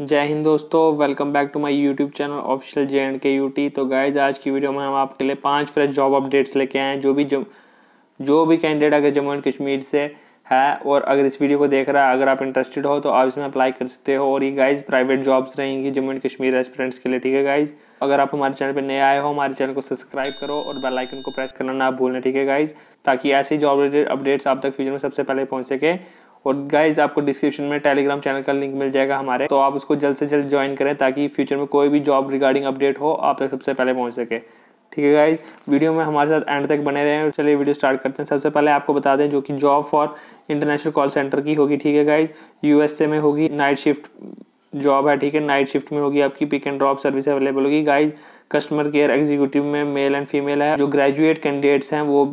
जय हिंद दोस्तों welcome back to my YouTube channel official J and K U T तो गाइज आज की वीडियो में हम आपके लिए पांच फ्रेश जॉब अपडेट्स लेके आए हैं जो भी जम जो भी कैंडिडेट अगर जम्मू एंड कश्मीर से है और अगर इस वीडियो को देख रहा है अगर आप इंटरेस्टेड हो तो आप इसमें अप्लाई कर सकते हो और ये गाइज प्राइवेट जॉब्स रहेंगी जम्मू एंड कश्मीर रेस्टोरेंट्स के लिए ठीक है गाइज अगर आप हमारे चैनल पर नए आए हो हमारे चैनल को सब्सक्राइब करो और बेलाइकन को प्रेस करना ना भूलना ठीक है गाइज ताकि ऐसी जॉब रिलेटेड अपडेट्स आप तक फ्यूचर में सबसे पहले पहुँच सके और गाइज आपको डिस्क्रिप्शन में टेलीग्राम चैनल का लिंक मिल जाएगा हमारे तो आप उसको जल्द से जल्द ज्वाइन करें ताकि फ्यूचर में कोई भी जॉब रिगार्डिंग अपडेट हो आप तक सबसे पहले पहुँच सके ठीक है गाइज वीडियो में हमारे साथ एंड तक बने रहें और चलिए वीडियो स्टार्ट करते हैं सबसे पहले आपको बता दें जो कि job for international call centre की होगी ठीक है गाइज यूएसए में होगी नाइट शिफ्ट जॉब है ठीक है नाइट शिफ्ट में होगी आपकी pick and drop service available होगी गाइज कस्टमर केयर एग्जीक्यूटिव में मेल एंड फीमेल है जो ग्रेजुएट कैंडिडेट्स हैं वो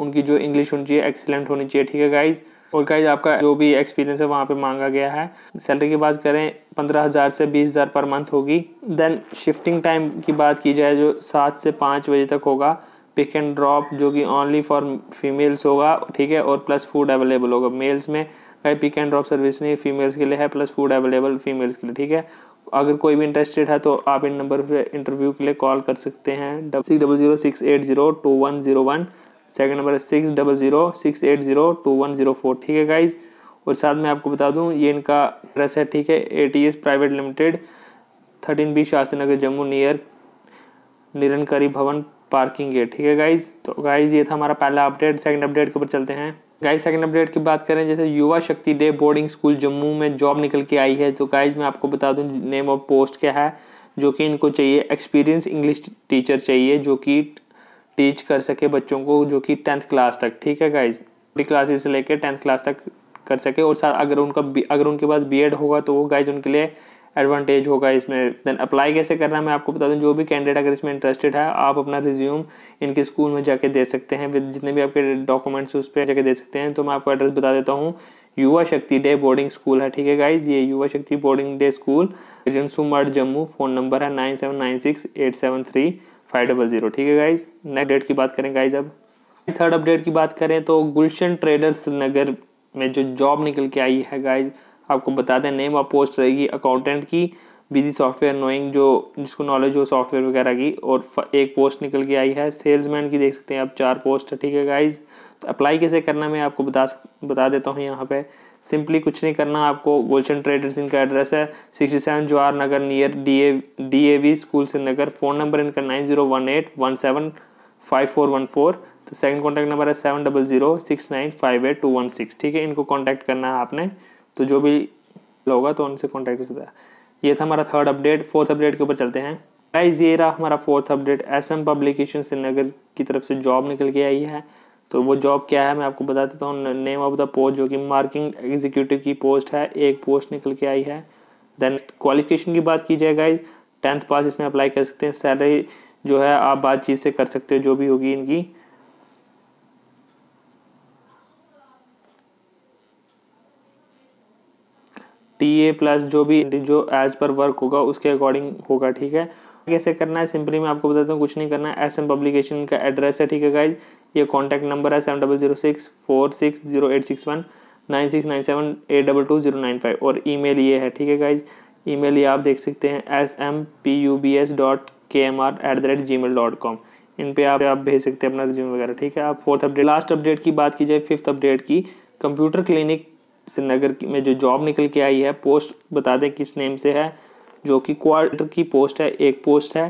उनकी जो इंग्लिश होनी चाहिए एक्सीलेंट होनी चाहिए ठीक है गाइज़ और गाइज आपका जो भी एक्सपीरियंस है वहाँ पे मांगा गया है सैलरी की बात करें पंद्रह हज़ार से बीस हज़ार पर मंथ होगी देन शिफ्टिंग टाइम की बात की जाए जो सात से पाँच बजे तक होगा पिक एंड ड्रॉप जो कि ओनली फॉर फीमेल्स होगा ठीक है और प्लस फूड अवेलेबल होगा मेल्स में कहीं पिक एंड ड्रॉप सर्विस नहीं फीमेल्स के लिए है प्लस फूड अवेलेबल फीमेल्स के लिए ठीक है अगर कोई भी इंटरेस्टेड है तो आप इन नंबर पर इंटरव्यू के लिए कॉल कर सकते हैं double six double zero six eight zero two one zero one second number है six double zero six eight zero two one zero four ठीक है गाइज और साथ में आपको बता दूं ये इनका एड्रेस है ठीक है A T S private limited thirteen B Shastri Nagar Jammu near Nirankari Bhawan parking gate ठीक है गाइज तो गाइज ये था हमारा पहला अपडेट सेकेंड अपडेट के ऊपर चलते हैं गाइज सेकंड अपडेट की बात करें जैसे युवा शक्ति डे बोर्डिंग स्कूल जम्मू में जॉब निकल के आई है तो गाइज मैं आपको बता दूं नेम ऑफ पोस्ट क्या है जो कि इनको चाहिए एक्सपीरियंस इंग्लिश टीचर चाहिए जो कि टीच कर सके बच्चों को जो कि टेंथ क्लास तक ठीक है गाइज थ्री क्लासेस से लेकर टेंथ क्लास तक कर सके और साथ अगर उनका अगर उनके पास बी होगा तो वो गाइज उनके लिए एडवांटेज होगा इसमें देन अप्लाई कैसे करना है मैं आपको बता दूं जो भी कैंडिडेट अगर इसमें इंटरेस्टेड है आप अपना रिज्यूम इनके स्कूल में जाके दे सकते हैं विद जितने भी आपके डॉक्यूमेंट्स उस पर जाके दे सकते हैं तो मैं आपको एड्रेस बता देता हूँ युवा शक्ति डे बोर्डिंग स्कूल है ठीक है गाइज ये Yuva Shakti boarding day school Jammu phone number है nine seven nine six eight seven three five double zero ठीक है गाइज नेक्स्ट डेट की बात करें गाइज अब थर्ड अपडेट की बात करें तो गुलशन ट्रेडर्स नगर में जो जॉब निकल के आई है गाइज आपको बता दें नेम और पोस्ट रहेगी अकाउंटेंट की बिजी सॉफ्टवेयर नोइंग जो जिसको नॉलेज हो सॉफ्टवेयर वगैरह की और एक पोस्ट निकल के आई है सेल्समैन की देख सकते हैं आप चार पोस्ट है ठीक है गाइज तो अप्लाई कैसे करना मैं आपको बता बता देता हूँ यहाँ पे सिंपली कुछ नहीं करना आपको गोलशन ट्रेडर्स इनका एड्रेस है sixty seven Jawahar Nagar near D A D A V school Srinagar phone number इनका nine zero one eight one seven five four one four तो सेकंड कॉन्टैक्ट नंबर है seven double zero six nine five eight two one six ठीक है इनको contact करना है आपने तो जो भी होगा तो उनसे कॉन्टैक्ट कर सकता है ये था हमारा थर्ड अपडेट फोर्थ अपडेट के ऊपर चलते हैं गाइस ये रहा हमारा fourth update S M publication Srinagar की तरफ से जॉब निकल के आई है तो वो जॉब क्या है मैं आपको बता देता हूँ नेम ऑफ द पोस्ट जो कि मार्किंग एग्जीक्यूटिव की पोस्ट है एक पोस्ट निकल के आई है देन क्वालिफिकेशन की बात की जाएगा टेंथ पास इसमें अप्लाई कर सकते हैं सैलरी जो है आप बातचीत से कर सकते हो जो भी होगी इनकी टी ए प्लस जो भी जो एज पर वर्क होगा उसके अकॉर्डिंग होगा ठीक है कैसे करना है सिंपली मैं आपको बताता हूँ कुछ नहीं करना है एस एम पब्लिकेशन का एड्रेस है ठीक है गाइज ये कॉन्टैक्ट नंबर है seven double zero six four six zero eight six one nine six nine seven eight double two zero nine five और ईमेल ये है ठीक है गाइज ईमेल ये आप देख सकते हैं S M P U B S dot K M R at the rate Gmail dot com इन पर आप आप भेज सकते हैं अपना रिज्यूम वगैरह ठीक है आप फोर्थ अपडेट लास्ट अपडेट की बात की जाए फिफ्थ अपडेट की कंप्यूटर क्लिनिक श्रीनगर में जो जॉब निकल के आई है पोस्ट बता दें किस नेम से है जो कि क्वार्टर की पोस्ट है एक पोस्ट है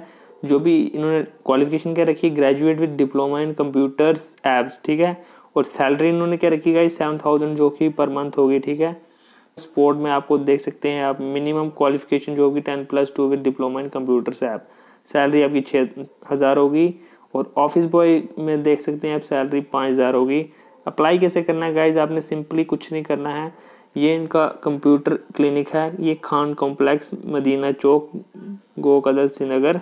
जो भी इन्होंने क्वालिफिकेशन क्या रखी है graduate with diploma in computers apps ठीक है और सैलरी इन्होंने क्या रखी गई सेवन थाउजेंड जो कि पर मंथ होगी ठीक है स्पोर्ट में आपको देख सकते हैं आप मिनिमम क्वालिफिकेशन जो होगी ten plus two with diploma in computers app salary आपकी छः हज़ार होगी और ऑफिस बॉय में देख सकते हैं आप सैलरी पाँच हज़ार होगी अप्लाई कैसे करना है गाइज आपने सिंपली कुछ नहीं करना है ये इनका कंप्यूटर क्लिनिक है ये खान कॉम्प्लेक्स मदीना चौक गो कदर श्रीनगर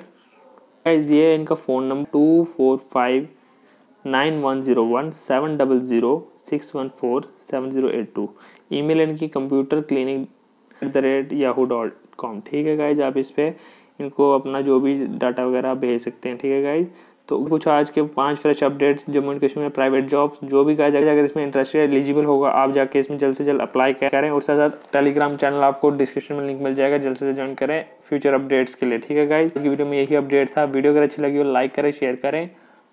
ये इनका phone number two four five nine one zero one seven double zero six one four seven zero eight two email इनकी computer clinic at the rate yahoo dot com ठीक है गाइज आप इस पर इनको अपना जो भी डाटा वगैरह भेज सकते हैं ठीक है गाइज तो कुछ आज के पांच fresh updates Jammu and Kashmir में प्राइवेट जॉब्स जो भी कहा जाएगा अगर इसमें इंटरेस्ट एलिजिबल होगा आप जाके इसमें जल्द से जल्द अप्लाई करें और साथ साथ टेलीग्राम चैनल आपको डिस्क्रिप्शन में लिंक मिल जाएगा जल्द से जल्द ज्वाइन करें फ्यूचर अपडेट्स के लिए ठीक है गाइज की वीडियो में यही अपडेट था वीडियो अगर अच्छी लगी हो लाइक करें शेयर करें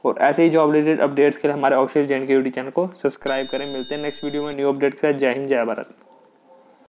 और ऐसे ही जॉब रिलेटेड अपडेट्स के लिए हमारे official J and K YouTube channel को सब्सक्राइब करें मिलते हैं नेक्स्ट वीडियो में न्यू अपडेट के साथ जय हिंद जय भारत